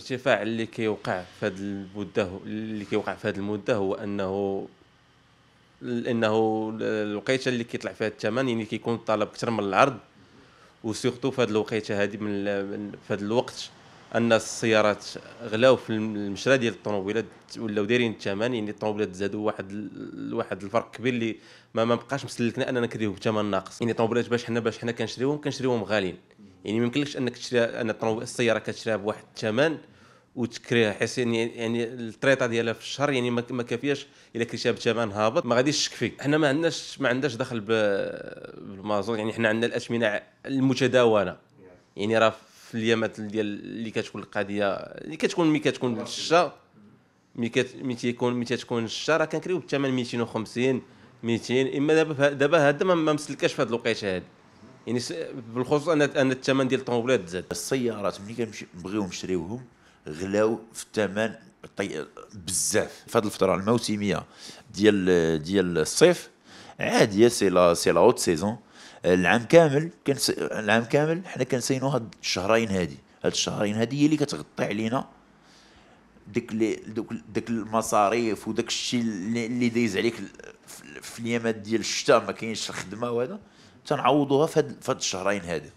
الارتفاع اللي كيوقع في هذه المده اللي كيوقع في هذه المده هو انه انه الوقيته اللي كيطلع فيها الثمن يعني كيكون الطلب اكثر من العرض وسيرتو في هذه الوقيته هذه من في هذا الوقت ان السيارات غلاو في المشرى ديال الطوموبيلات ولاو دايرين الثمن يعني الطوموبيلات زادوا واحد واحد الفرق كبير اللي ما, بقاش مسلكنا اننا كنديرو بثمن ناقص يعني الطوموبيلات باش حنا باش حنا كنشريوهم كنشريوهم غاليين يعني ما يمكنلكش انك تشري ان السياره كتشريها بواحد الثمن وتكريها حيت يعني يعني التريطه ديالها في الشهر يعني ما كافياش الا كريتها بثمن هابط ما غاديش تكفي حنا ما عندناش ما عندناش دخل بالمازون يعني حنا عندنا الاثمنه المتداوله يعني راه في اليامات ديال اللي كتكون القضيه اللي كتكون مي كتكون الشتاء مي كت مي تيكون مي تكون الشتاء راه كنكريو بثمن 250 200 اما دابا دابا هذا ما مسلكاش في هذه الوقيته هذه يعني بالخصوص ان ان الثمن ديال الطوموبيلات زاد السيارات ملي كنبغيو نشريوهم غلاو في الثمن بزاف في هذه الفتره الموسميه ديال ديال الصيف عاديه سي لا سي لا اوت سيزون العام كامل كان العام كامل حنا كنسينو هاد الشهرين هادي هاد الشهرين هادي هي اللي كتغطي علينا ديك لي دوك داك المصاريف وداك الشيء اللي دايز عليك في اليامات ديال الشتاء ما كاينش الخدمه وهذا تنعوضوها في هاد الشهرين هادي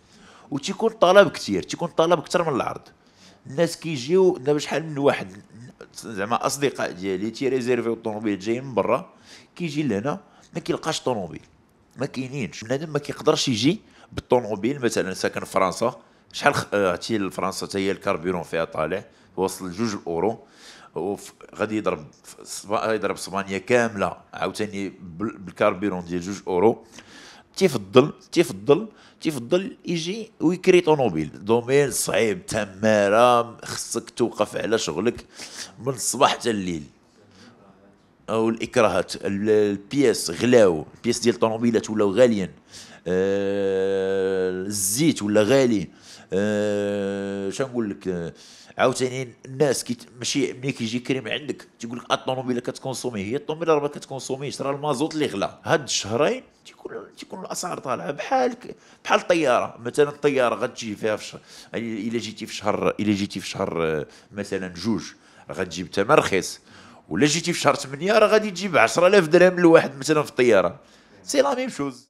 وتيكون طلب كثير تيكون طلب اكثر من العرض الناس كيجيو دابا شحال من واحد زعما اصدقاء ديالي تيريزيرفيو الطوموبيل جايين من برا كيجي لهنا ما كيلقاش طوموبيل ما كاينينش بنادم ما كيقدرش يجي بالطوموبيل مثلا ساكن في فرنسا شحال عرفتي آه، لفرنسا حتى هي الكاربيرون فيها طالع وصل لجوج الاورو غادي يضرب يضرب اسبانيا كامله عاوتاني بالكاربيرون ديال جوج اورو تيفضل تيفضل تيفضل يجي ويكري طوموبيل دومين صعيب تماره خصك توقف على شغلك من الصباح حتى الليل او الاكراهات البياس غلاو البياس ديال الطوموبيلات ولاو غاليين آه الزيت ولا غالي أه شنو نقول لك أه عاوتاني الناس كي ماشي ملي كيجي كريم عندك تيقول لك الطوموبيله كتكونسومي هي الطوموبيله راه ما كتكونسوميش راه المازوت اللي غلا هاد الشهرين تيكون تيكون الاسعار طالعه بحال بحال الطياره مثلا الطياره غتجي فيها في شهر يعني الا جيتي في شهر الا جيتي في شهر آه، مثلا جوج راه غتجيب ثمن رخيص ولا جيتي في شهر 8 راه غادي تجيب 10000 درهم لواحد مثلا في الطياره سي لا ميم شوز